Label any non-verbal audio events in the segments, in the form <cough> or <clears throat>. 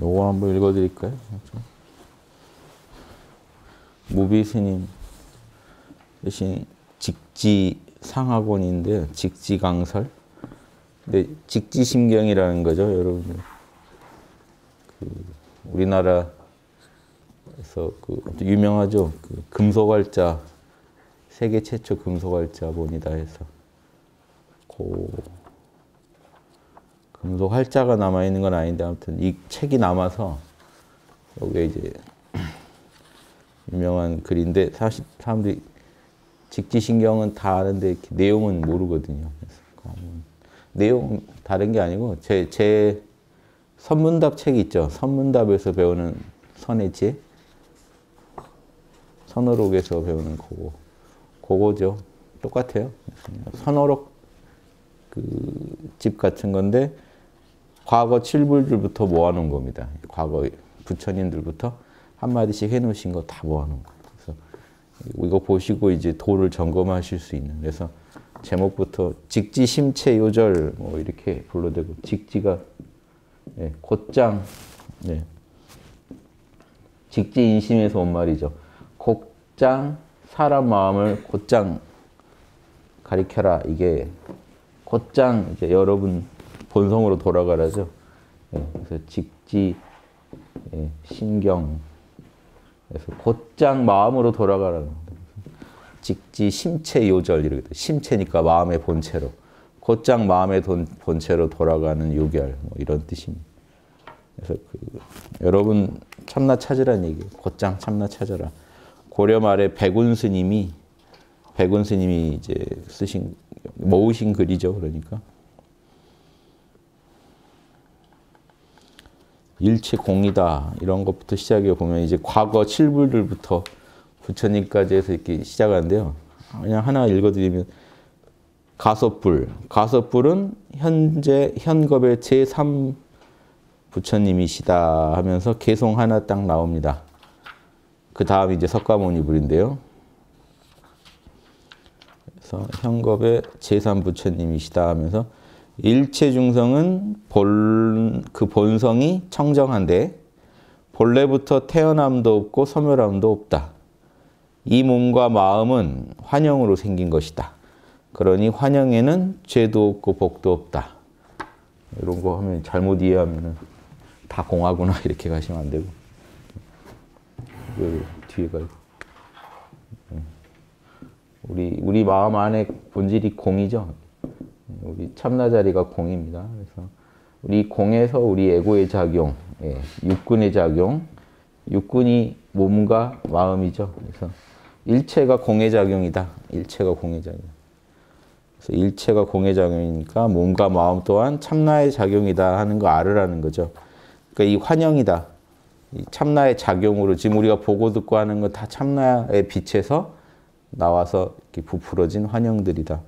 요거 한번 읽어드릴까요? 무비스님 대신 직지 상학원인데 직지 강설. 근데 직지 심경이라는 거죠, 여러분. 들그 우리나라에서 그 유명하죠. 그 금속활자 세계 최초 금속활자본이다 해서. 고 금속 활자가 남아 있는 건 아닌데 아무튼 이 책이 남아서 여기에 이제 <clears throat> 유명한 글인데 사실 사람들이 직지신경은 다 아는데 내용은 모르거든요. 그 내용 다른 게 아니고 제, 제 선문답 책이 있죠. 선문답에서 배우는 선의 지 선어록에서 배우는 그거. 그거죠. 똑같아요. 선어록 그집 같은 건데 과거 칠불들부터 모아놓은 겁니다. 과거 부처님들부터 한 마디씩 해놓으신 거 다 모아놓은 거예요. 그래서 이거 보시고 이제 도를 점검하실 수 있는. 그래서 제목부터 직지 심체 요절 뭐 이렇게 불러대고 직지가 예, 곧장 예. 직지 인심에서 온 말이죠. 곧장 사람 마음을 곧장 가리켜라 이게 곧장 이제 여러분 본성으로 돌아가라죠. 예, 그래서 직지, 예, 신경. 그래서 곧장 마음으로 돌아가라는 겁니다. 직지 심체 요절 이렇게 심체니까 마음의 본체로 곧장 마음의 돈, 본체로 돌아가는 요결 뭐 이런 뜻입니다. 그래서 그, 여러분 참나 찾으란 얘기 곧장 참나 찾아라. 고려 말에 백운 스님이 백운 스님이 이제 쓰신 모으신 글이죠. 그러니까. 일체 공이다 이런 것부터 시작해 보면 이제 과거 7불들부터 부처님까지 해서 이렇게 시작하는데요. 그냥 하나 읽어드리면 가섭불, 가섭불은 현재 현겁의 제3 부처님이시다 하면서 개송 하나 딱 나옵니다. 그 다음 이제 석가모니 불인데요. 그래서 현겁의 제산부처님이시다 하면서 일체 중성은 본, 그 본성이 청정한데 본래부터 태어남도 없고 소멸함도 없다. 이 몸과 마음은 환영으로 생긴 것이다. 그러니 환영에는 죄도 없고 복도 없다. 이런 거 하면 잘못 이해하면 다 공하구나 <laughs> 이렇게 가시면 안 되고 그 뒤에 가 우리 우리 마음 안에 본질이 공이죠. 우리 참나 자리가 공입니다. 그래서 우리 공에서 우리 에고의 작용, 예, 육군의 작용, 육군이 몸과 마음이죠. 그래서 일체가 공의 작용이다. 일체가 공의 작용. 그래서 일체가 공의 작용이니까 몸과 마음 또한 참나의 작용이다 하는 거 알으라는 거죠. 그러니까 이 환영이다. 이 참나의 작용으로 지금 우리가 보고 듣고 하는 거 다 참나의 빛에서 나와서 부풀어진 환영들이다.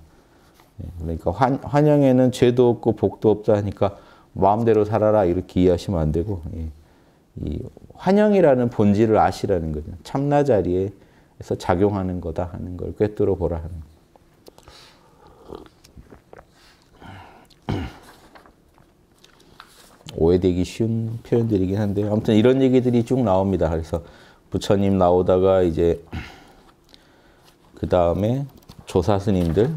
예, 그러니까 환, 환영에는 죄도 없고 복도 없다 하니까 마음대로 살아라 이렇게 이해하시면 안 되고 예. 이 환영이라는 본질을 아시라는 거죠. 참나 자리에서 작용하는 거다 하는 걸 꿰뚫어 보라 하는 거 <clears throat> 오해되기 쉬운 표현들이긴 한데 아무튼 이런 얘기들이 쭉 나옵니다. 그래서 부처님 나오다가 이제 그 다음에 조사 스님들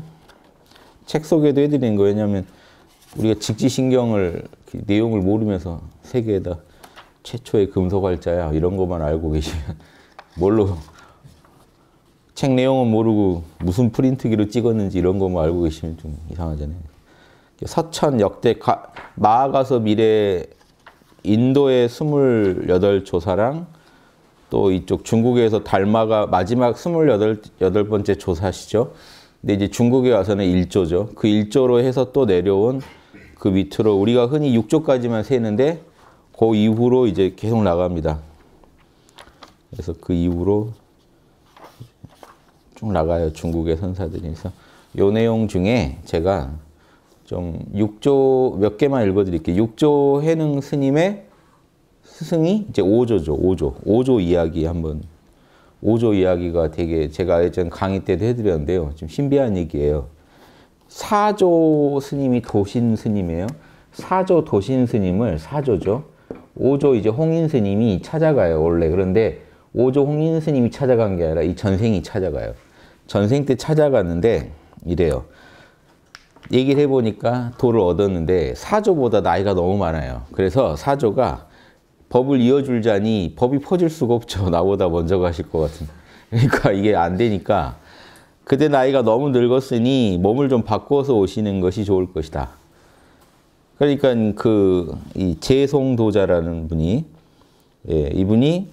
책 소개도 해드리는 거예요. 왜냐하면 우리가 직지신경을 그 내용을 모르면서 세계에다 최초의 금속활자야 이런 것만 알고 계시면 <laughs> 뭘로 책 내용은 모르고 무슨 프린트기로 찍었는지 이런 것만 알고 계시면 좀 이상하잖아요. 서천 역대 가, 나아가서 미래 인도의 28조사랑 또 이쪽 중국에서 달마가 마지막 28, 8번째 조사시죠. 근데 이제 중국에 와서는 1조죠. 그 1조로 해서 또 내려온 그 밑으로 우리가 흔히 6조까지만 세는데 그 이후로 이제 계속 나갑니다. 그래서 그 이후로 쭉 나가요. 중국의 선사들이서. 요 내용 중에 제가 좀 6조 몇 개만 읽어드릴게요. 6조 해능 스님의 스승이 이제 5조죠. 5조. 5조 이야기 한번 5조 이야기가 되게 제가 예전 강의 때도 해드렸는데요. 좀 신비한 얘기예요. 4조 스님이 도신 스님이에요. 4조 도신 스님을 4조죠. 5조 이제 홍인 스님이 찾아가요. 원래 그런데 5조 홍인 스님이 찾아간 게 아니라 이 전생이 찾아가요. 전생 때 찾아갔는데 이래요. 얘기를 해보니까 도를 얻었는데 사조보다 나이가 너무 많아요. 그래서 사조가 법을 이어줄 자니 법이 퍼질 수가 없죠. <laughs> 나보다 먼저 가실 것 같은. 그러니까 이게 안 되니까 그대 나이가 너무 늙었으니 몸을 좀 바꿔서 오시는 것이 좋을 것이다. 그러니까 그이 재송도자라는 분이 예, 이분이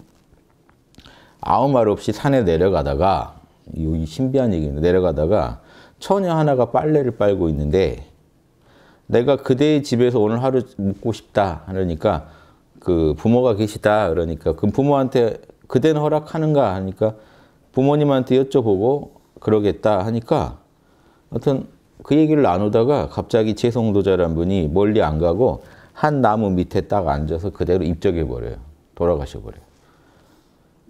아무 말 없이 산에 내려가다가 이 신비한 얘기입니다. 내려가다가 처녀 하나가 빨래를 빨고 있는데 내가 그대의 집에서 오늘 하루 묵고 싶다 하니까 그러니까 그 부모가 계시다 그러니까 그 부모한테 그대는 허락하는가 하니까 부모님한테 여쭤보고 그러겠다 하니까 어떤 그 얘기를 나누다가 갑자기 재성도자란 분이 멀리 안 가고 한 나무 밑에 딱 앉아서 그대로 입적해 버려요. 돌아가셔 버려요.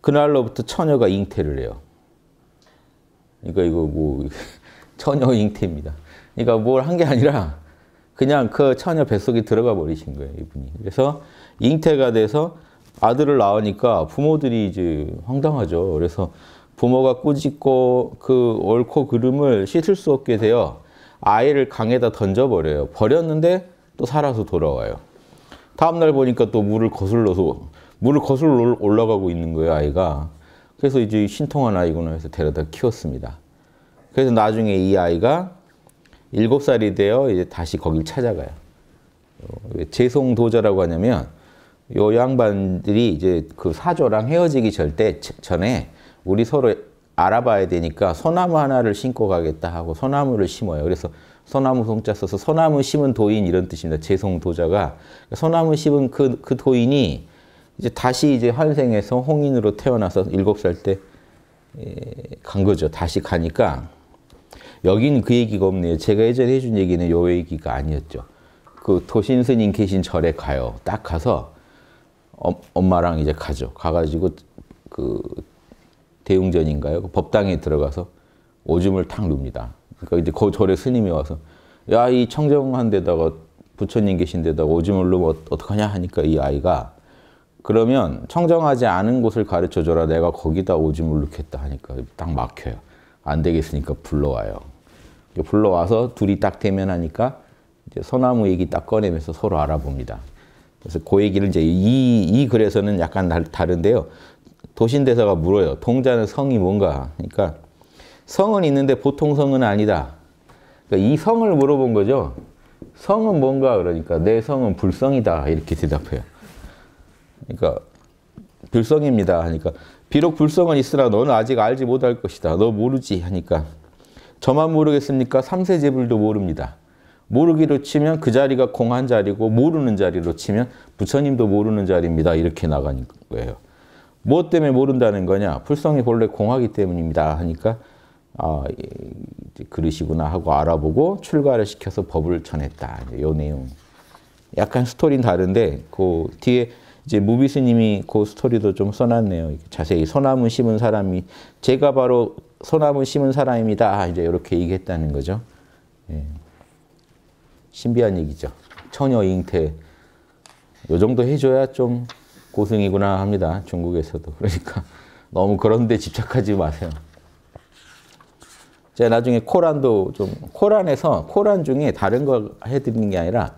그날로부터 처녀가 잉태를 해요. 그러니까 이거 뭐 <laughs> 처녀 잉태입니다. 그러니까 뭘 한 게 아니라 그냥 그 처녀 뱃속에 들어가 버리신 거예요, 이분이. 그래서 잉태가 돼서 아들을 낳으니까 부모들이 이제 황당하죠. 그래서 부모가 꾸짖고 그 옳고 그름을 씻을 수 없게 되어 아이를 강에다 던져버려요. 버렸는데 또 살아서 돌아와요. 다음날 보니까 또 물을 거슬러서 물을 거슬러 올라가고 있는 거예요, 아이가. 그래서 이제 신통한 아이구나 해서 데려다 키웠습니다. 그래서 나중에 이 아이가 일곱 살이 되어 이제 다시 거길 찾아가요. 어, 왜 제송도자라고 하냐면 요 양반들이 이제 그 사조랑 헤어지기 절대 전에 우리 서로 알아봐야 되니까 소나무 하나를 심고 가겠다 하고 소나무를 심어요. 그래서 소나무 송자 써서 소나무 심은 도인 이런 뜻입니다. 재송 도자가 소나무 심은 그, 그 도인이 이제 다시 이제 환생해서 홍인으로 태어나서 일곱 살 때 간 거죠. 다시 가니까 여긴 그 얘기가 없네요. 제가 예전에 해준 얘기는 요 얘기가 아니었죠. 그 도신 스님 계신 절에 가요. 딱 가서 엄마랑 이제 가죠. 가가지고 그 대웅전인가요? 그 법당에 들어가서 오줌을 탁 눕니다. 그러니까 이제 그 절에 스님이 와서 야이 청정한 데다가 부처님 계신 데다가 오줌을 넣으면 어, 어떡하냐 하니까 이 아이가 그러면 청정하지 않은 곳을 가르쳐줘라 내가 거기다 오줌을 넣겠다 하니까 딱 막혀요. 안 되겠으니까 불러와요. 불러와서 둘이 딱 대면하니까 이제 소나무 얘기 딱 꺼내면서 서로 알아봅니다. 그래서 그 얘기를 이제 이, 이 글에서는 약간 다른데요. 도신대사가 물어요. 동자는 성이 뭔가. 그러니까 성은 있는데 보통 성은 아니다. 그러니까 이 성을 물어본 거죠. 성은 뭔가 그러니까 내 성은 불성이다 이렇게 대답해요. 그러니까 불성입니다 하니까 비록 불성은 있으나 너는 아직 알지 못할 것이다. 너 모르지 하니까 저만 모르겠습니까? 삼세제불도 모릅니다. 모르기로 치면 그 자리가 공한 자리고 모르는 자리로 치면 부처님도 모르는 자리입니다. 이렇게 나가는 거예요. 무엇 뭐 때문에 모른다는 거냐? 불성이 본래 공하기 때문입니다. 하니까 아, 그릇이구나 하고 알아보고 출가를 시켜서 법을 전했다. 요 내용. 약간 스토리는 다른데 그 뒤에 이제 무비스님이 그 스토리도 좀 써놨네요. 자세히 소나무 심은 사람이 제가 바로 소나무 심은 사람입니다. 이제 이렇게 얘기했다는 거죠. 예. 신비한 얘기죠. 처녀 잉태 요 정도 해줘야 좀 고승이구나 합니다. 중국에서도. 그러니까 너무 그런 데 집착하지 마세요. 제가 나중에 코란도 좀 코란에서 코란 중에 다른 걸 해드리는 게 아니라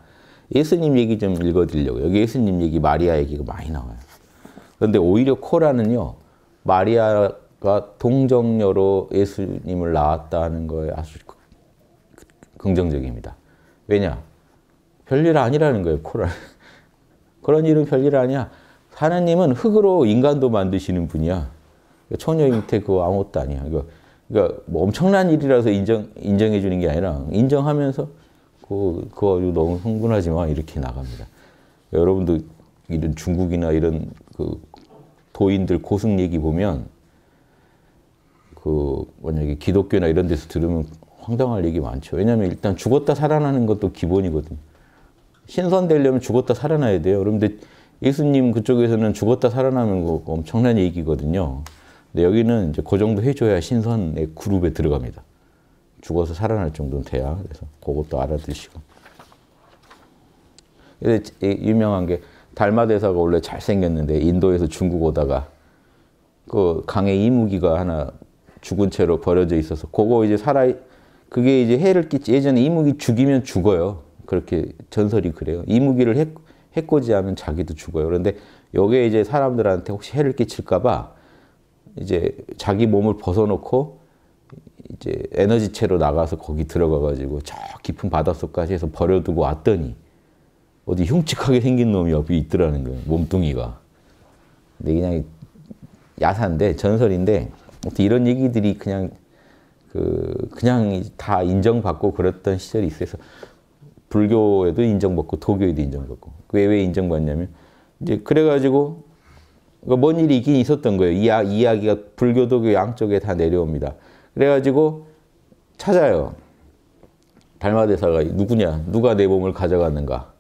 예수님 얘기 좀 읽어드리려고 여기 예수님 얘기 마리아 얘기가 많이 나와요. 그런데 오히려 코란은요 마리아가 동정녀로 예수님을 낳았다는 거에 아주 긍정적입니다. 왜냐? 별일 아니라는 거예요. 코랄. <laughs> 그런 일은 별일 아니야. 하나님은 흙으로 인간도 만드시는 분이야. 그러니까 처녀 잉태 그 아무것도 아니야. 그러니까, 그러니까, 뭐 엄청난 일이라서 인정, 인정해 주는 게 아니라 인정하면서 그, 그거 너무 흥분하지만 이렇게 나갑니다. 여러분도 이런 중국이나 이런 그 도인들 고승 얘기 보면 그 만약에 기독교나 이런 데서 들으면 황당할 얘기 많죠. 왜냐하면 일단 죽었다 살아나는 것도 기본이거든요. 신선되려면 죽었다 살아나야 돼요. 그런데 예수님 그쪽에서는 죽었다 살아나는 거 엄청난 얘기거든요. 근데 여기는 이제 그 정도 해줘야 신선의 그룹에 들어갑니다. 죽어서 살아날 정도는 돼야. 그래서 그것도 알아두시고. 유명한 게 달마대사가 원래 잘생겼는데 인도에서 중국 오다가 그 강에 이무기가 하나 죽은 채로 버려져 있어서 그거 이제 살아 그게 이제 해를 끼치 예전에 이무기 죽이면 죽어요. 그렇게 전설이 그래요. 이무기를 해, 해코지하면 자기도 죽어요. 그런데 요게 이제 사람들한테 혹시 해를 끼칠까봐 이제 자기 몸을 벗어놓고 이제 에너지체로 나가서 거기 들어가가지고 저 깊은 바닷속까지 해서 버려두고 왔더니 어디 흉측하게 생긴 놈이 옆에 있더라는 거예요. 몸뚱이가. 근데 그냥 야사인데 전설인데 어떻게 이런 얘기들이 그냥 그 그냥 다 인정받고 그랬던 시절이 있어서 불교에도 인정받고 도교에도 인정받고 왜왜 인정받냐면 이제 그래가지고 그러니까 뭔 일이 있긴 있었던 거예요. 이 이야기가 불교 도교 양쪽에 다 내려옵니다. 그래가지고 찾아요. 달마대사가 누구냐? 누가 내 몸을 가져갔는가?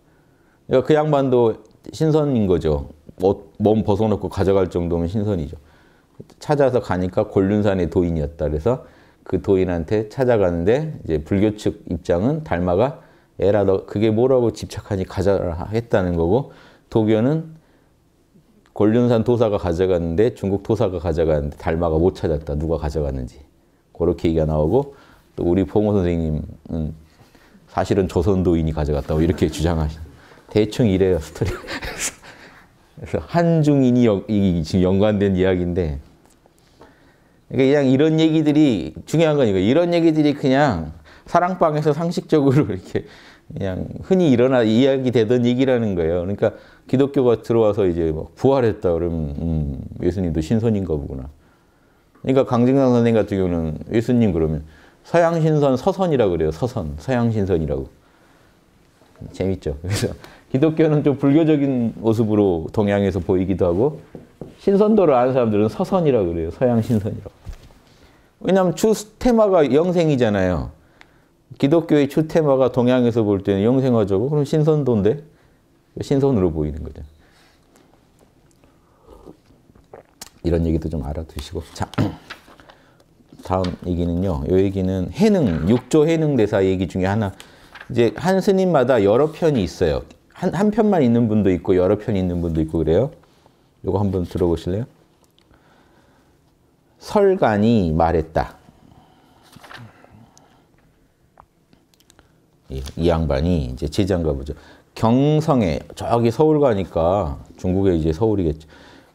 그러니까 그 양반도 신선인 거죠. 몸 벗어놓고 가져갈 정도면 신선이죠. 찾아서 가니까 곤륜산의 도인이었다. 그래서 그 도인한테 찾아가는데 이제 불교 측 입장은 달마가 에라 너 그게 뭐라고 집착하니 가져라 했다는 거고 도교는 곤륜산 도사가 가져갔는데 중국 도사가 가져갔는데 달마가 못 찾았다 누가 가져갔는지 그렇게 얘기가 나오고 또 우리 봉호 선생님은 사실은 조선도인이 가져갔다고 이렇게 주장하신 대충 이래요 스토리 <laughs> 그래서 한중인이 지금 연관된 이야기인데 그러니까 그냥 이런 얘기들이 중요한 건 이거 이런 얘기들이 그냥 사랑방에서 상식적으로 <laughs> 이렇게 그냥 흔히 일어나 이야기되던 얘기라는 거예요. 그러니까 기독교가 들어와서 이제 뭐 부활했다 그러면 음, 예수님도 신선인가 보구나. 그러니까 강진강 선생 같은 경우는 예수님 그러면 서양 신선 서선이라고 그래요. 서선 서양 신선이라고 재밌죠. 그래서 기독교는 좀 불교적인 모습으로 동양에서 보이기도 하고 신선도를 아는 사람들은 서선이라고 그래요. 서양 신선이라고. 왜냐하면 주 테마가 영생이잖아요. 기독교의 주 테마가 동양에서 볼 때는 영생화적고 그럼 신선도인데 신선으로 보이는 거죠. 이런 얘기도 좀 알아두시고 자 <clears throat> 다음 얘기는요. 요 얘기는 해능 6조 해능 대사 얘기 중에 하나 이제 한 스님마다 여러 편이 있어요. 한, 한 편만 있는 분도 있고 여러 편 있는 분도 있고 그래요. 요거 한번 들어보실래요? 설간이 말했다. 이, 이 양반이 이제 제자인가 보죠. 경성에 저기 서울 가니까 중국의 이제 서울이겠죠.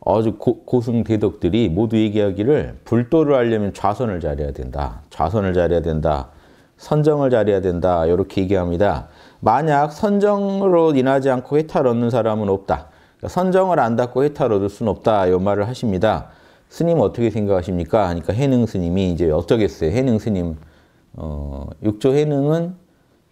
아주 고, 승 대덕들이 모두 얘기하기를 불도를 하려면 좌선을 잘해야 된다. 좌선을 잘해야 된다. 선정을 잘해야 된다. 이렇게 얘기합니다. 만약 선정으로 인하지 않고 해탈 얻는 사람은 없다. 선정을 안 닫고 해탈 얻을 수는 없다. 이 말을 하십니다. 스님 어떻게 생각하십니까? 하니까 해능 스님이 이제 어쩌겠어요. 해능 스님 어, 육조 해능은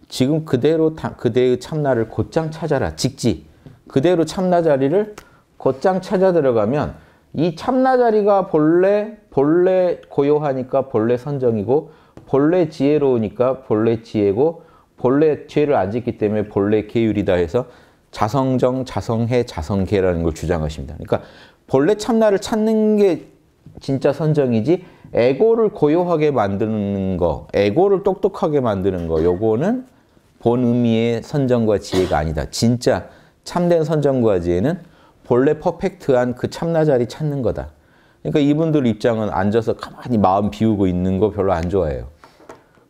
지금 그대로 다, 그대의 참나를 곧장 찾아라. 직지. 그대로 참나 자리를 곧장 찾아 들어가면 이 참나 자리가 본래 본래 고요하니까 본래 선정이고 본래 지혜로우니까 본래 지혜고 본래 죄를 안 짓기 때문에 본래 계율이다 해서 자성정, 자성해, 자성계라는 걸 주장하십니다. 그러니까 본래 참나를 찾는 게 진짜 선정이지 에고를 고요하게 만드는 거, 에고를 똑똑하게 만드는 거 요거는 본 의미의 선정과 지혜가 아니다. 진짜 참된 선정과 지혜는 본래 퍼펙트한 그 참나 자리 찾는 거다. 그러니까 이분들 입장은 앉아서 가만히 마음 비우고 있는 거 별로 안 좋아해요.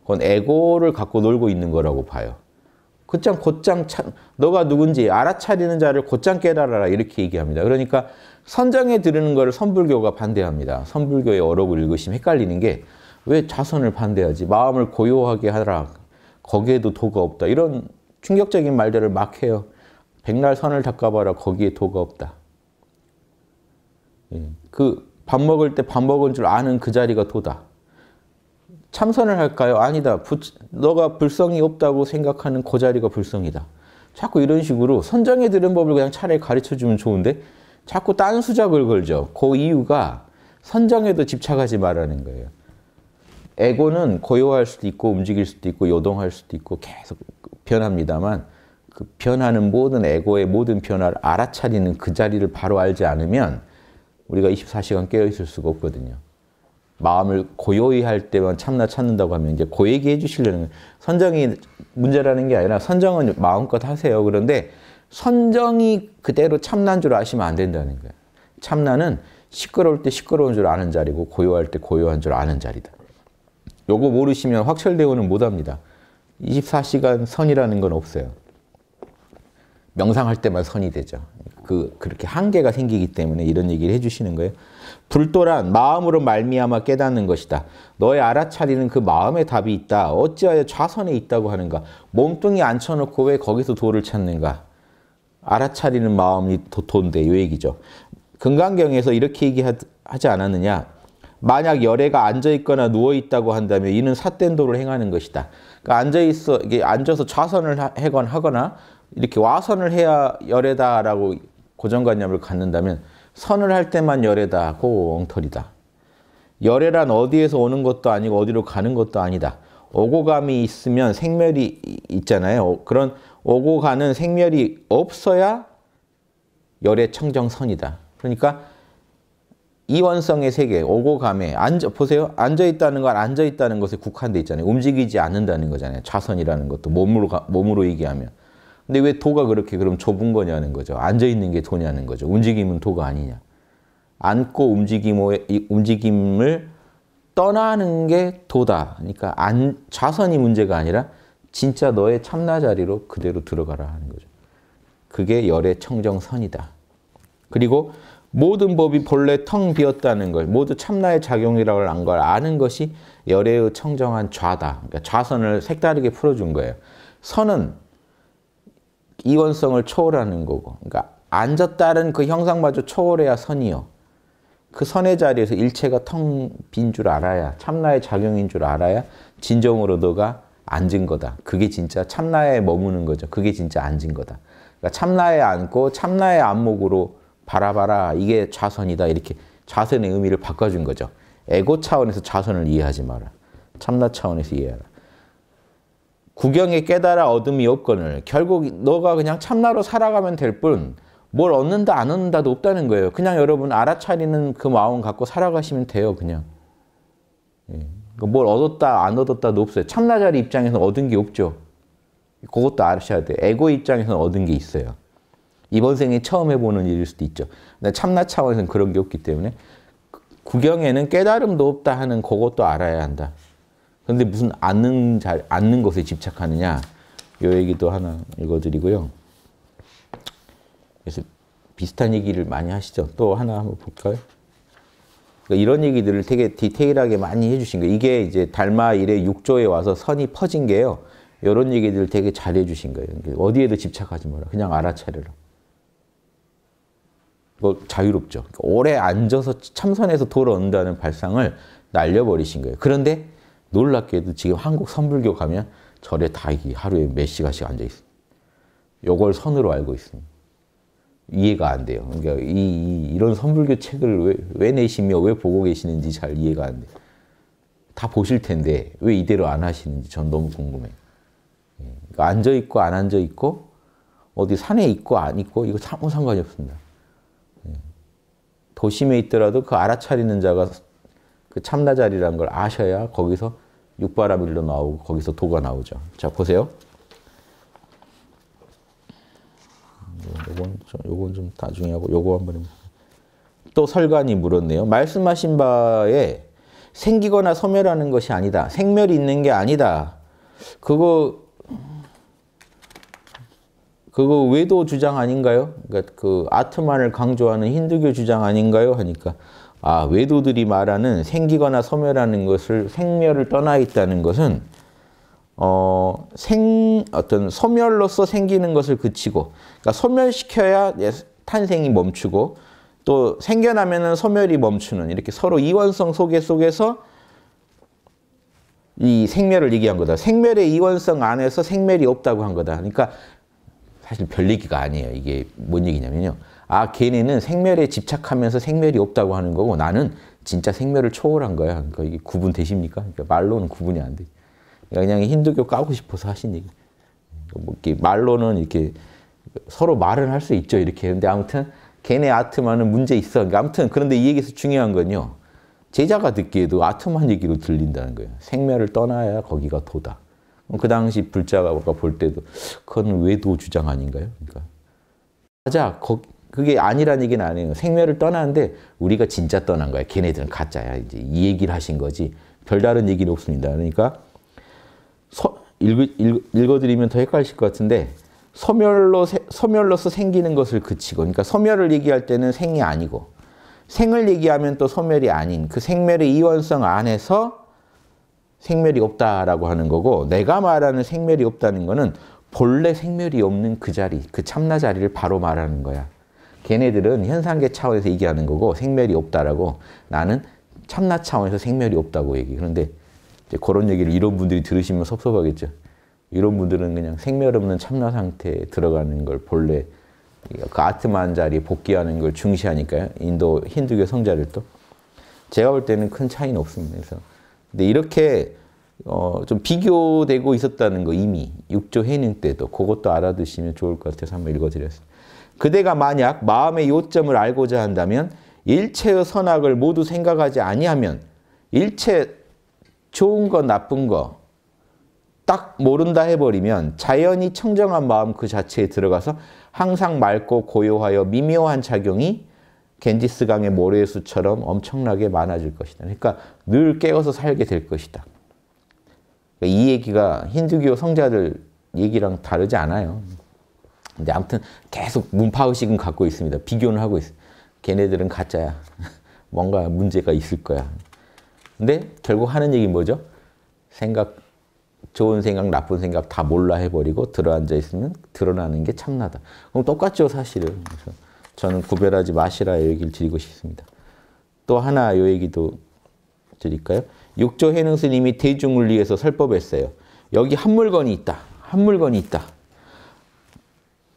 그건 에고를 갖고 놀고 있는 거라고 봐요. 곧장 곧장 차, 너가 누군지 알아차리는 자를 곧장 깨달아라 이렇게 얘기합니다. 그러니까 선장에 들으는 것을 선불교가 반대합니다. 선불교의 어록을 읽으시면 헷갈리는 게왜 자선을 반대하지? 마음을 고요하게 하라. 거기에도 도가 없다. 이런 충격적인 말들을 막 해요. 백날 선을 닦아봐라. 거기에 도가 없다. 예, 그밥 먹을 때 밥 먹은 줄 아는 그 자리가 도다. 참선을 할까요? 아니다. 부, 너가 불성이 없다고 생각하는 그 자리가 불성이다. 자꾸 이런 식으로 선정에 들은 법을 그냥 차라리 가르쳐주면 좋은데 자꾸 딴 수작을 걸죠. 그 이유가 선정에도 집착하지 말라는 거예요. 에고는 고요할 수도 있고 움직일 수도 있고 요동할 수도 있고 계속 변합니다만 그 변하는 모든 에고의 모든 변화를 알아차리는 그 자리를 바로 알지 않으면 우리가 24시간 깨어있을 수가 없거든요. 마음을 고요히 할 때만 참나 찾는다고 하면 이제 고얘기 해주시려는 선정이 문제라는 게 아니라 선정은 마음껏 하세요. 그런데 선정이 그대로 참난 줄 아시면 안 된다는 거예요. 참나는 시끄러울 때 시끄러운 줄 아는 자리고 고요할 때 고요한 줄 아는 자리다. 요거 모르시면 확철대오는 못합니다. 24시간 선이라는 건 없어요. 명상할 때만 선이 되죠. 그 그렇게 한계가 생기기 때문에 이런 얘기를 해주시는 거예요. 불도란 마음으로 말미암아 깨닫는 것이다. 너의 알아차리는 그 마음의 답이 있다. 어찌하여 좌선에 있다고 하는가? 몸뚱이 앉혀놓고 왜 거기서 도를 찾는가? 알아차리는 마음이 도토인데 요 얘기죠. 금강경에서 이렇게 얘기하지 않았느냐. 만약 열애가 앉아 있거나 누워 있다고 한다면 이는 삿된 도를 행하는 것이다. 그러니까 앉아 있어 이게 앉아서 좌선을 하건 하거나 이렇게 와선을 해야 열애다라고 고정관념을 갖는다면 선을 할 때만 열애다 고 엉터리다. 열애란 어디에서 오는 것도 아니고 어디로 가는 것도 아니다. 오고감이 있으면 생멸이 있잖아요. 그런 오고 가는 생멸이 없어야 열의 청정선이다. 그러니까 이원성의 세계, 오고감에 앉아 보세요. 앉아 있다는 건 앉아 있다는 것에 국한돼 있잖아요. 움직이지 않는다는 거잖아요. 좌선이라는 것도 몸으로 가, 몸으로 얘기하면. 근데 왜 도가 그렇게 그럼 좁은 거냐는 거죠. 앉아 있는 게 도냐는 거죠. 움직임은 도가 아니냐. 앉고 움직임의 움직임을 떠나는 게 도다. 그러니까 안, 좌선이 문제가 아니라 진짜 너의 참나 자리로 그대로 들어가라 하는 거죠. 그게 열의 청정선이다. 그리고 모든 법이 본래 텅 비었다는 걸, 모두 참나의 작용이라고 한걸 아는 것이 열의 청정한 좌다. 그러니까 좌선을 색다르게 풀어준 거예요. 선은 이원성을 초월하는 거고, 그러니까 앉았다는 그 형상마저 초월해야 선이요. 그 선의 자리에서 일체가 텅 빈 줄 알아야, 참나의 작용인 줄 알아야 진정으로 너가 앉은 거다. 그게 진짜 참나에 머무는 거죠. 그게 진짜 앉은 거다. 그러니까 참나에 앉고 참나의 안목으로 바라봐라. 이게 좌선이다. 이렇게 좌선의 의미를 바꿔준 거죠. 에고 차원에서 좌선을 이해하지 마라. 참나 차원에서 이해하라. 구경에 깨달아 얻음이 없거늘 결국 너가 그냥 참나로 살아가면 될 뿐 뭘 얻는다 안 얻는다도 없다는 거예요. 그냥 여러분 알아차리는 그 마음 갖고 살아가시면 돼요. 그냥. 예. 그러니까 뭘 얻었다 안 얻었다도 없어요. 참나자리 입장에서는 얻은 게 없죠. 그것도 아셔야 돼요. 에고 입장에서는 얻은 게 있어요. 이번 생에 처음 해보는 일일 수도 있죠. 근데 참나 차원에서는 그런 게 없기 때문에 그 구경에는 깨달음도 없다 하는 그것도 알아야 한다. 그런데 무슨 아는 잘 아는 것에 집착하느냐 요 얘기도 하나 읽어드리고요. 그래서 비슷한 얘기를 많이 하시죠. 또 하나 한번 볼까요? 그러니까 이런 얘기들을 되게 디테일하게 많이 해주신 거예요. 이게 이제 달마 일의 6조에 와서 선이 퍼진 게요. 이런 얘기들을 되게 잘 해주신 거예요. 어디에도 집착하지 마라. 그냥 알아차려라. 뭐 자유롭죠. 그러니까 오래 앉아서 참선해서 돌아온다는 발상을 날려버리신 거예요. 그런데 놀랍게도 지금 한국 선불교 가면 절에 다 하루에 몇 시간씩 앉아 있습니다. 요걸 선으로 알고 있습니다. 이해가 안 돼요. 그러니까 이, 이 이런 선불교 책을 왜, 왜 내시며 왜 보고 계시는지 잘 이해가 안 돼요. 다 보실 텐데 왜 이대로 안 하시는지 전 너무 궁금해 예, 그러니까 앉아 있고 안 앉아 있고 어디 산에 있고 안 있고 이거 아무 상관이 없습니다. 예. 도심에 있더라도 그 알아차리는 자가 그 참나 자리라는 걸 아셔야 거기서 육바라밀로 나오고 거기서 도가 나오죠. 자 보세요. 요건 좀, 요건 좀 나중에 하고 요거 한번 또 설관이 물었네요. 말씀하신 바에 생기거나 소멸하는 것이 아니다. 생멸이 있는 게 아니다. 그거 그거 외도 주장 아닌가요? 그러니까 그 아트만을 강조하는 힌두교 주장 아닌가요? 하니까 아 외도들이 말하는 생기거나 소멸하는 것을 생멸을 떠나 있다는 것은 어, 생, 어떤 소멸로서 생기는 것을 그치고, 그러니까 소멸시켜야 탄생이 멈추고, 또 생겨나면은 소멸이 멈추는, 이렇게 서로 이원성 속에 속에서 이 생멸을 얘기한 거다. 생멸의 이원성 안에서 생멸이 없다고 한 거다. 그러니까 사실 별 얘기가 아니에요. 이게 뭔 얘기냐면요. 아, 걔네는 생멸에 집착하면서 생멸이 없다고 하는 거고 나는 진짜 생멸을 초월한 거야. 그러니까 이게 구분 되십니까? 그러니까 말로는 구분이 안 돼. 그러니까 그냥 힌두교 까고 싶어서 하신 얘기. 뭐 이렇게 말로는 이렇게 서로 말은 할 수 있죠. 이렇게. 근데 아무튼 걔네 아트만은 문제 있어. 그러니까 아무튼 그런데 이 얘기에서 중요한 건요. 제자가 듣기에도 아트만 얘기로 들린다는 거예요. 생멸을 떠나야 거기가 도다. 그 당시 불자가 볼 때도 그건 외도 주장 아닌가요? 그러니까 맞아. 거, 그게 아니란 얘기는 아니에요. 생멸을 떠나는데 우리가 진짜 떠난 거야. 걔네들은 가짜야. 이제 이 얘기를 하신 거지. 별다른 얘기는 없습니다. 그러니까 서, 읽어, 드리면더 헷갈리실 것 같은데 소멸로 서멸로서 생기는 것을 그치고 그러니까 서멸을 얘기할 때는 생이 아니고 생을 얘기하면 또 소멸이 아닌 그 생멸의 이원성 안에서 생멸이 없다라고 하는 거고 내가 말하는 생멸이 없다는 거는 본래 생멸이 없는 그 자리, 그 참나 자리를 바로 말하는 거야. 걔네들은 현상계 차원에서 얘기하는 거고 생멸이 없다라고 나는 참나 차원에서 생멸이 없다고 얘기. 그런데 이제 그런 얘기를 이런 분들이 들으시면 섭섭하겠죠. 이런 분들은 그냥 생멸 없는 참나 상태에 들어가는 걸 본래 그 아트만 자리에 복귀하는 걸 중시하니까요. 인도 힌두교 성자를 또. 제가 볼 때는 큰 차이는 없습니다. 그래서 근데 이렇게 어, 좀 비교되고 있었다는 거 이미 육조 해닝 때도 그것도 알아두시면 좋을 것 같아서 한번 읽어드렸습니다. 그대가 만약 마음의 요점을 알고자 한다면 일체의 선악을 모두 생각하지 아니하면 일체 좋은 거 나쁜 거 딱 모른다 해버리면 자연히 청정한 마음 그 자체에 들어가서 항상 맑고 고요하여 미묘한 작용이 겐지스강의 모래수처럼 엄청나게 많아질 것이다. 그러니까 늘 깨어서 살게 될 것이다. 그러니까 이 얘기가 힌두교 성자들 얘기랑 다르지 않아요. 근데 아무튼 계속 문파의식은 갖고 있습니다. 비교는 하고 있어요. 걔네들은 가짜야. <laughs> 뭔가 문제가 있을 거야. 근데 결국 하는 얘기 뭐죠? 생각, 좋은 생각, 나쁜 생각 다 몰라 해버리고 들어앉아 있으면 드러나는 게 참나다. 그럼 똑같죠, 사실은. 그래서 저는 구별하지 마시라 얘기를 드리고 싶습니다. 또 하나 요 얘기도 드릴까요? 육조 해능 스님이 대중을 위해서 설법했어요. 여기 한 물건이 있다. 한 물건이 있다.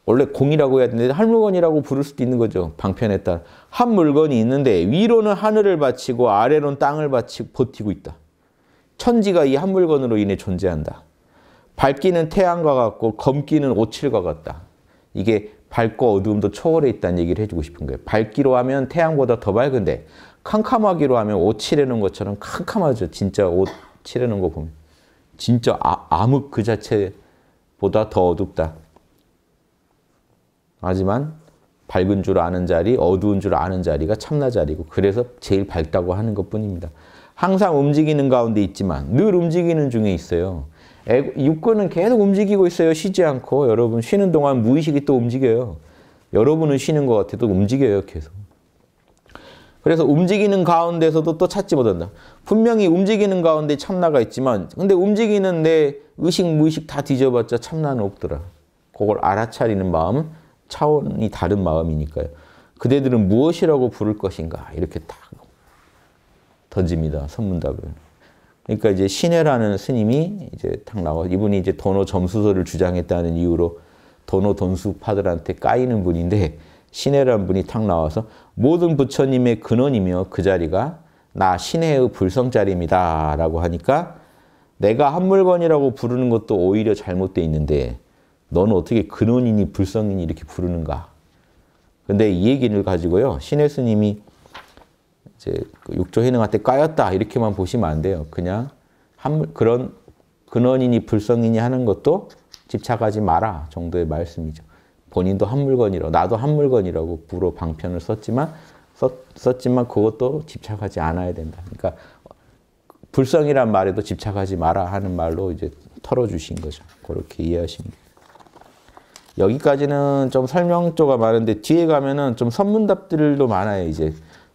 원래 공이라고 해야 되는데 한 물건이라고 부를 수도 있는 거죠. 방편에 따라. 한 물건이 있는데 위로는 하늘을 바치고 아래로는 땅을 바치고 버티고 있다. 천지가 이 한 물건으로 인해 존재한다. 밝기는 태양과 같고 검기는 오칠과 같다. 이게 밝고 어두움도 초월해 있다는 얘기를 해주고 싶은 거예요. 밝기로 하면 태양보다 더 밝은데 캄캄하기로 하면 옷 칠해놓은 것처럼 캄캄하죠. 진짜 옷 칠해놓은 거 보면. 진짜 아, 암흑 그 자체보다 더 어둡다. 하지만 밝은 줄 아는 자리, 어두운 줄 아는 자리가 참나 자리고 그래서 제일 밝다고 하는 것뿐입니다. 항상 움직이는 가운데 있지만 늘 움직이는 중에 있어요. 육근은 계속 움직이고 있어요. 쉬지 않고 여러분 쉬는 동안 무의식이 또 움직여요. 여러분은 쉬는 것 같아도 움직여요 계속. 그래서 움직이는 가운데서도 또 찾지 못한다. 분명히 움직이는 가운데 참나가 있지만 근데 움직이는 내 의식 무의식 다 뒤져봤자 참나는 없더라. 그걸 알아차리는 마음 차원이 다른 마음이니까요. 그대들은 무엇이라고 부를 것인가 이렇게 딱 던집니다. 선문답을. 그러니까 이제 신혜라는 스님이 이제 딱 나와 이분이 이제 도노 점수설을 주장했다는 이유로 도노 돈수파들한테 까이는 분인데 신혜라는 분이 탁 나와서 모든 부처님의 근원이며 그 자리가 나 신혜의 불성자리입니다. 라고 하니까 내가 한 물건이라고 부르는 것도 오히려 잘못돼 있는데 너는 어떻게 근원이니 불성이니 이렇게 부르는가? 근데 이 얘기를 가지고요. 신의 스님이 이제 그 육조 해능한테 까였다 이렇게만 보시면 안 돼요. 그냥 한, 그런 근원이니 불성이니 하는 것도 집착하지 마라 정도의 말씀이죠. 본인도 한 물건이라 나도 한 물건이라고 부로 방편을 썼지만 썼, 지만 그것도 집착하지 않아야 된다. 그러니까 불성이란 말에도 집착하지 마라 하는 말로 이제 털어주신 거죠. 그렇게 이해하시면 여기까지는 좀 설명조가 많은데 뒤에 가면은 좀 선문답들도 많아요. 이제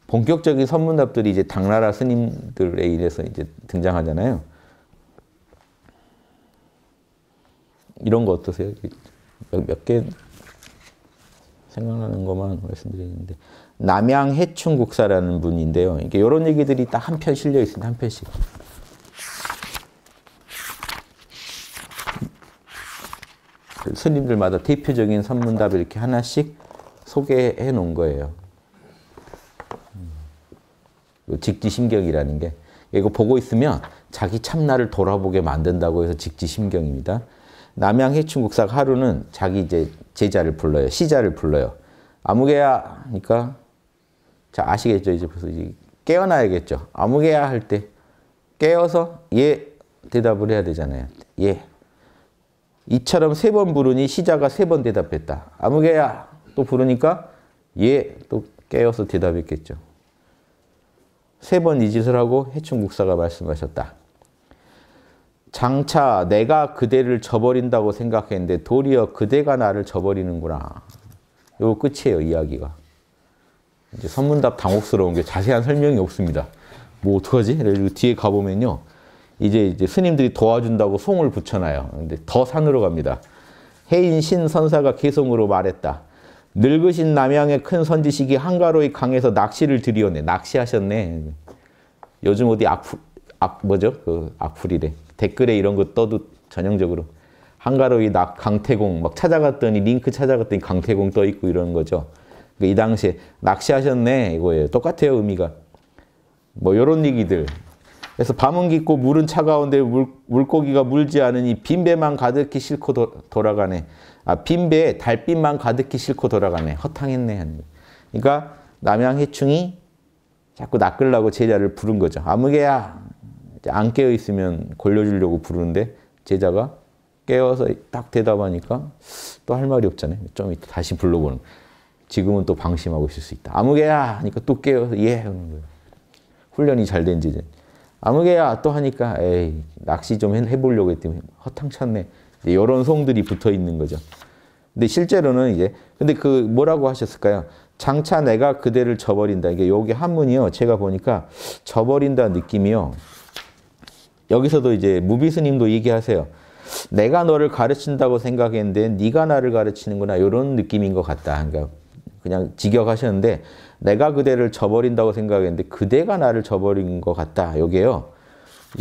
본격적인 선문답들이 이제 당나라 스님들에 인해서 이제 등장하잖아요. 이런 거 어떠세요? 몇개 생각나는 것만 말씀드리는데 남양 해충국사라는 분인데요. 이게 이런 얘기들이 딱 한 편 실려 있습니다. 한 편씩. 스님들마다 대표적인 선문답을 이렇게 하나씩 소개해 놓은 거예요. 음. 직지심경이라는 게 이거 보고 있으면 자기 참나를 돌아보게 만든다고 해서 직지심경입니다. 남양 해충국사 하루는 자기 이제 제자를 불러요. 시자를 불러요. 아무개야 그니까자 아시겠죠 이제 벌써 이제 깨어나야겠죠. 아무개야 할 때 깨어서 예 대답을 해야 되잖아요. 예. 이처럼 세 번 부르니 시자가 세 번 대답했다. 아무개야 또 부르니까 예또 깨어서 대답했겠죠. 세 번 이 짓을 하고 해충 국사가 말씀하셨다. 장차 내가 그대를 저버린다고 생각했는데 도리어 그대가 나를 저버리는구나. 요 끝이에요 이야기가. 이제 선문답 당혹스러운 게 자세한 설명이 없습니다. 뭐 어떡하지? 뒤에 가보면요. 이제 이제 스님들이 도와준다고 송을 붙여놔요. 근데 더 산으로 갑니다. 해인 신 선사가 개송으로 말했다. 늙으신 남양의 큰 선지식이 한가로이 강에서 낚시를 들이오네. 낚시하셨네. 요즘 어디 악플, 악, 뭐죠? 그 악플이래. 댓글에 이런 거 떠도 전형적으로. 한가로이 낙, 강태공 막 찾아갔더니 링크 찾아갔더니 강태공 떠 있고 이런 거죠. 그러니까 이 당시에 낚시하셨네 이거예요. 똑같아요 의미가. 뭐 이런 얘기들 그래서 밤은 깊고 물은 차가운데 물, 물고기가 물지 않으니 빈 배만 가득히 싣고 도, 돌아가네. 아, 빈 배에 달빛만 가득히 싣고 돌아가네. 허탕했네. 그러니까 남양해충이 자꾸 낚으려고 제자를 부른 거죠. 아무개야! 안 깨어 있으면 걸려주려고 부르는데 제자가 깨워서 딱 대답하니까 또 할 말이 없잖아요. 좀 이따 다시 불러보는 지금은 또 방심하고 있을 수 있다. 아무개야! 하니까 또 깨워서 예! 하는 거예요. 훈련이 잘 된 제자. 아무개야 또 하니까 에이 낚시 좀 해보려고 했더니 허탕찮네 이런 송들이 붙어 있는 거죠. 근데 실제로는 이제 근데 그 뭐라고 하셨을까요? 장차 내가 그대를 저버린다. 이게 여기 한문이요. 제가 보니까 저버린다 느낌이요. 여기서도 이제 무비 스님도 얘기하세요. 내가 너를 가르친다고 생각했는데 네가 나를 가르치는구나 이런 느낌인 것 같다. 그러니까 그냥 직역하셨는데 내가 그대를 저버린다고 생각했는데 그대가 나를 저버린 것 같다. 요게요.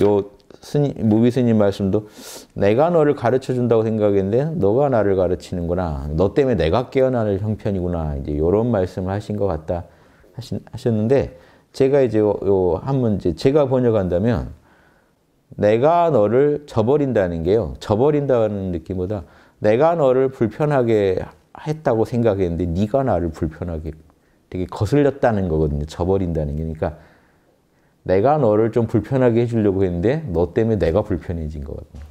요 스님, 무비 스님 말씀도 내가 너를 가르쳐 준다고 생각했는데 너가 나를 가르치는구나. 너 때문에 내가 깨어나는 형편이구나. 이제 요런 말씀을 하신 것 같다. 하신, 하셨는데 제가 이제 요, 요한 문제 제가 번역한다면 내가 너를 저버린다는 게요. 저버린다는 느낌보다 내가 너를 불편하게 했다고 생각했는데 네가 나를 불편하게 되게 거슬렸다는 거거든요. 져버린다는 게. 그러니까 내가 너를 좀 불편하게 해주려고 했는데 너 때문에 내가 불편해진 거거든요.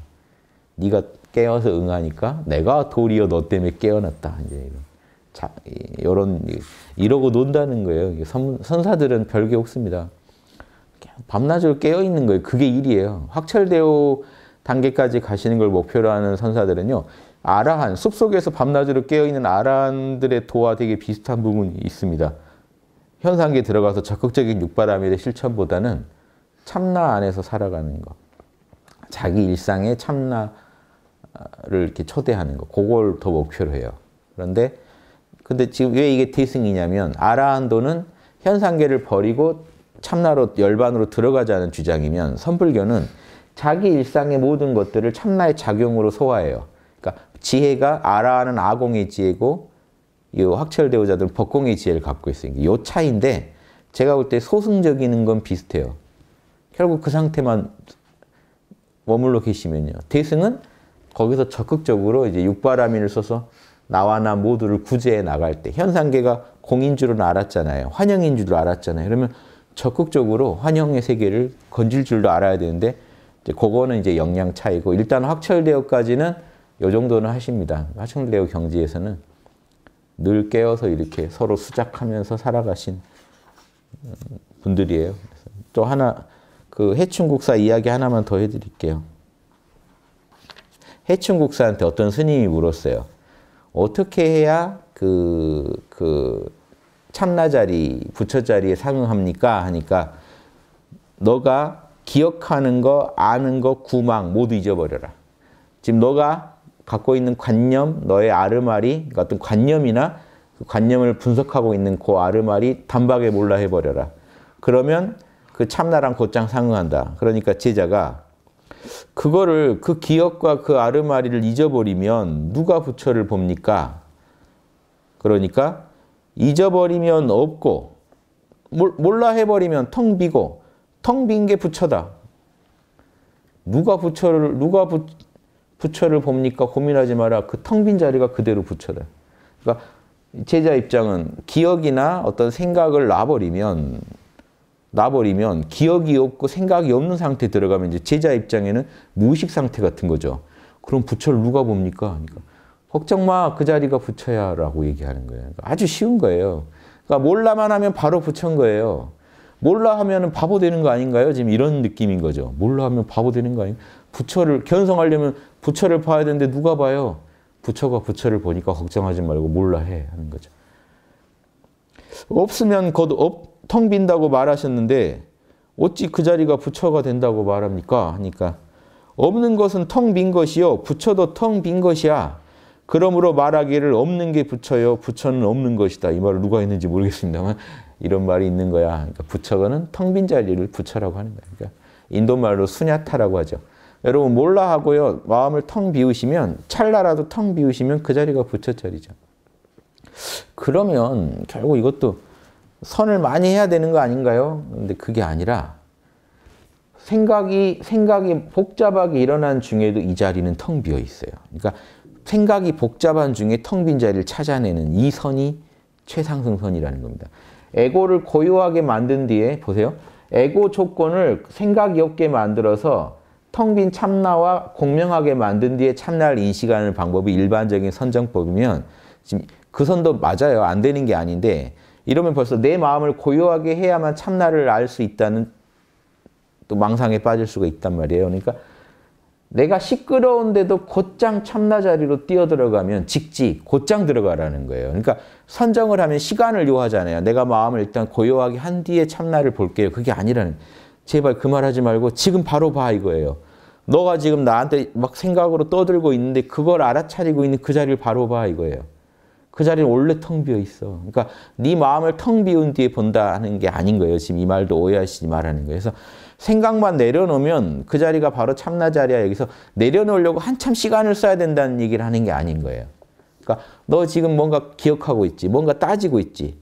네가 깨어서 응하니까 내가 도리어 너 때문에 깨어났다. 이제 이런. 자, 이런 이러고 논다는 거예요. 선, 사들은 별게 없습니다. 밤낮으로 깨어 있는 거예요. 그게 일이에요. 확철대오 단계까지 가시는 걸 목표로 하는 선사들은요. 아라한, 숲속에서 밤낮으로 깨어있는 아라한들의 도와 되게 비슷한 부분이 있습니다. 현상기 들어가서 적극적인 육바라밀의 실천보다는 참나 안에서 살아가는 것. 자기 일상에 참나를 이렇게 초대하는 것. 그걸 더 목표로 해요. 그런데, 근데 지금 왜 이게 대승이냐면, 아라한도는 현상계를 버리고 참나로 열반으로 들어가자는 주장이면, 선불교는 자기 일상의 모든 것들을 참나의 작용으로 소화해요. 그러니까 지혜가 알 아라는 아공의 지혜고 이 학철 대우자들은 법공의 지혜를 갖고 있으니까 요 차인데 제가 볼 때소승적이건 비슷해요. 결국 그 상태만 머물러 계시면요. 대승은 거기서 적극적으로 이제 육바라밀을 써서 나와 나 모두를 구제해 나갈 때 현상계가 공인 줄은 알았잖아요. 환영인 줄도 알았잖아요. 그러면 적극적으로 환영의 세계를 건질 줄도 알아야 되는데 이제 그거는 이제 역량 차이고 일단 확철대어까지는 요 정도는 하십니다. 화천대유 경지에서는 늘 깨어서 이렇게 서로 수작하면서 살아가신 음, 분들이에요. 또 하나 그 해춘국사 이야기 하나만 더 해드릴게요. 해춘국사한테 어떤 스님이 물었어요. 어떻게 해야 그, 그, 참나 자리, 부처 자리에 상응합니까? 하니까, 너가 기억하는 거, 아는 거, 구망 모두 잊어버려라. 지금 너가 갖고 있는 관념, 너의 아르마리, 그러니까 어떤 관념이나 그 관념을 분석하고 있는 그 아르마리 단박에 몰라 해버려라. 그러면 그 참나랑 곧장 상응한다. 그러니까 제자가 그거를 그 기억과 그 아르마리를 잊어버리면 누가 부처를 봅니까? 그러니까 잊어버리면 없고 몰라 해버리면 텅 비고 텅 빈 게 부처다. 누가 부처를 누가 부, 부처를 봅니까 고민하지 마라. 그 텅 빈 자리가 그대로 부처다. 그러니까 제자 입장은 기억이나 어떤 생각을 놔버리면 놔버리면 기억이 없고 생각이 없는 상태에 들어가면 이제 제자 입장에는 무의식 상태 같은 거죠. 그럼 부처를 누가 봅니까? 그러니까 걱정 마, 그 자리가 부처야라고 얘기하는 거예요. 그러니까 아주 쉬운 거예요. 그러니까 몰라만 하면 바로 부처인 거예요. 몰라 하면은 바보 되는 거 아닌가요? 지금 이런 느낌인 거죠. 몰라 하면 바보 되는 거 아닌가요? 부처를 견성하려면 부처를 봐야 되는데 누가 봐요? 부처가 부처를 보니까 걱정하지 말고 몰라 해 하는 거죠. 없으면 곧텅 빈다고 말하셨는데 어찌 그 자리가 부처가 된다고 말합니까? 하니까 없는 것은 텅 빈 것이요 부처도 텅 빈 것이야. 그러므로 말하기를 없는 게 부처요 부처는 없는 것이다. 이 말을 누가 했는지 모르겠습니다만 이런 말이 있는 거야. 그러니까 부처가는 텅 빈 자리를 부처라고 하는 거야. 그러니까 인도 말로 수냐타라고 하죠. 여러분 몰라 하고요. 마음을 텅 비우시면 찰나라도 텅 비우시면 그 자리가 부처 자리죠. 그러면 결국 이것도 선을 많이 해야 되는 거 아닌가요? 근데 그게 아니라 생각이 생각이 복잡하게 일어난 중에도 이 자리는 텅 비어 있어요. 그러니까 생각이 복잡한 중에 텅 빈 자리를 찾아내는 이 선이 최상승선이라는 겁니다. 에고를 고요하게 만든 뒤에 보세요. 에고 조건을 생각이 없게 만들어서 텅빈 참나와 공명하게 만든 뒤에 참나를 인식하는 방법이 일반적인 선정법이면 지금 그 선도 맞아요. 안 되는 게 아닌데 이러면 벌써 내 마음을 고요하게 해야만 참나를 알 수 있다는 또 망상에 빠질 수가 있단 말이에요. 그러니까 내가 시끄러운데도 곧장 참나 자리로 뛰어들어가면 직지, 곧장 들어가라는 거예요. 그러니까 선정을 하면 시간을 요하잖아요. 내가 마음을 일단 고요하게 한 뒤에 참나를 볼게요. 그게 아니라는 제발 그 말하지 말고 지금 바로 봐 이거예요. 너가 지금 나한테 막 생각으로 떠들고 있는데 그걸 알아차리고 있는 그 자리를 바로 봐 이거예요. 그 자리는 원래 텅 비어 있어. 그러니까 네 마음을 텅 비운 뒤에 본다는 게 아닌 거예요. 지금 이 말도 오해하시지 말하는 거예요. 그래서 생각만 내려놓으면 그 자리가 바로 참나 자리야. 여기서 내려놓으려고 한참 시간을 써야 된다는 얘기를 하는 게 아닌 거예요. 그러니까 너 지금 뭔가 기억하고 있지. 뭔가 따지고 있지.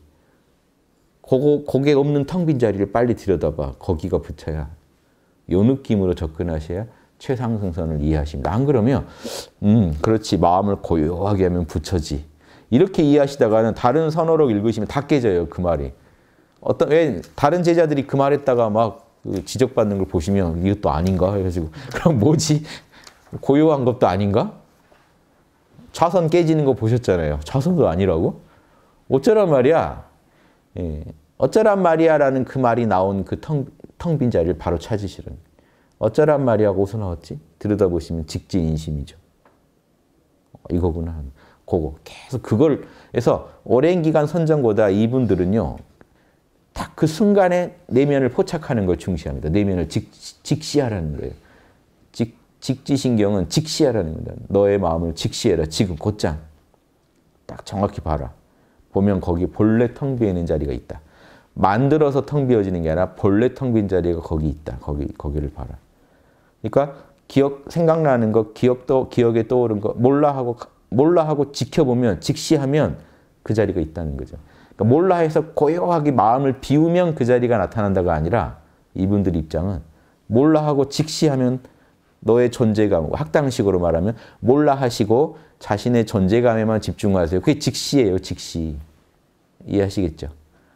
그거 고개 없는 텅 빈 자리를 빨리 들여다봐. 거기가 붙어야요 느낌으로 접근하셔야 최상승선을 이해하십니다. 안 그러면 음 그렇지 마음을 고요하게 하면 부처지. 이렇게 이해하시다가는 다른 선어로 읽으시면 다 깨져요. 그 말이. 어떤 왜 다른 제자들이 그 말했다가 막 지적받는 걸 보시면 이것도 아닌가 해가지고 <laughs> 그럼 뭐지? 고요한 것도 아닌가? 좌선 깨지는 거 보셨잖아요. 좌선도 아니라고? 어쩌란 말이야? 예. 어쩌란 말이야라는 그 말이 나온 그텅텅빈 자리를 바로 찾으시는 어쩌란 말이야 고서 나왔지? 들여다보시면 직지인심이죠. 어, 이거구나. 그거. 계속 그걸 해서 오랜 기간 선전고다 이분들은요. 딱 그 순간에 내면을 포착하는 걸 중시합니다. 내면을 직, 직시하라는 거예요. 직, 직지신경은 직시하라는 겁니다. 너의 마음을 직시해라. 지금 곧장. 딱 정확히 봐라. 보면 거기 본래 텅 비어 있는 자리가 있다. 만들어서 텅 비어지는 게 아니라 본래 텅빈 자리가 거기 있다. 거기, 거기를 봐라. 그러니까 기억 생각나는 거 기억도 기억에 떠오른 거 몰라 하고 몰라 하고 지켜보면 직시하면 그 자리가 있다는 거죠. 그러니까 몰라 해서 고요하게 마음을 비우면 그 자리가 나타난다가 아니라 이분들 입장은 몰라 하고 직시하면 너의 존재감, 학당식으로 말하면 몰라 하시고 자신의 존재감에만 집중하세요. 그게 직시예요, 직시. 이해하시겠죠?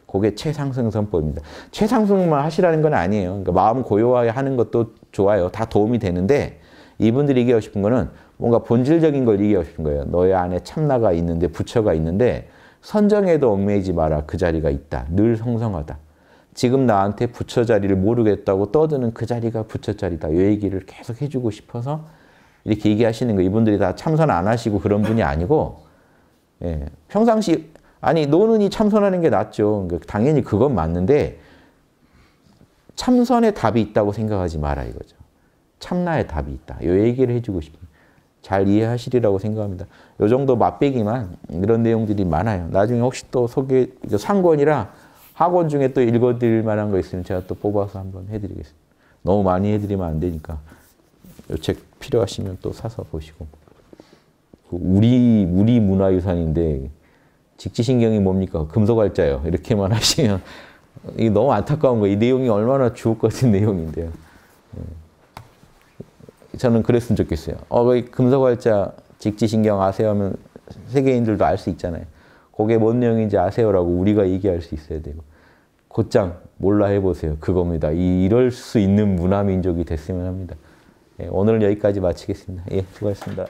그게 최상승 선법입니다. 최상승만 하시라는 건 아니에요. 그러니까 마음 고요하게 하는 것도 좋아요. 다 도움이 되는데 이분들이 얘기하고 싶은 거는 뭔가 본질적인 걸 얘기하고 싶은 거예요. 너의 안에 참나가 있는데 부처가 있는데 선정에도 얽매이지 마라. 그 자리가 있다. 늘 성성하다. 지금 나한테 부처 자리를 모르겠다고 떠드는 그 자리가 부처 자리다. 이 얘기를 계속 해주고 싶어서 이렇게 얘기하시는 거예요. 이분들이 다 참선 안 하시고 그런 분이 아니고 예, 평상시 아니 노는이 참선하는 게 낫죠. 그러니까 당연히 그건 맞는데 참선의 답이 있다고 생각하지 마라 이거죠. 참나의 답이 있다. 이 얘기를 해주고 싶습니잘 이해하시리라고 생각합니다. 이 정도 맛배기만 이런 내용들이 많아요. 나중에 혹시 또 소개, 상권이라 학원 중에 또 읽어드릴 만한 거 있으면 제가 또 뽑아서 한번 해드리겠습니다. 너무 많이 해드리면 안 되니까 이 책 필요하시면 또 사서 보시고 우리 우리 문화유산인데 직지신경이 뭡니까 금속활자요 이렇게만 <laughs> 하시면 이게 너무 안타까운 거예요. 이 내용이 얼마나 주옥 같은 내용인데요. 예. 저는 그랬으면 좋겠어요. 어, 금서갈자 직지신경 아세요 하면 세계인들도 알 수 있잖아요. 그게 뭔 내용인지 아세요라고 우리가 얘기할 수 있어야 되고. 곧장 몰라 해보세요. 그겁니다. 이, 럴수 있는 문화민족이 됐으면 합니다. 예, 오늘은 여기까지 마치겠습니다. 예, 수고하셨습니다.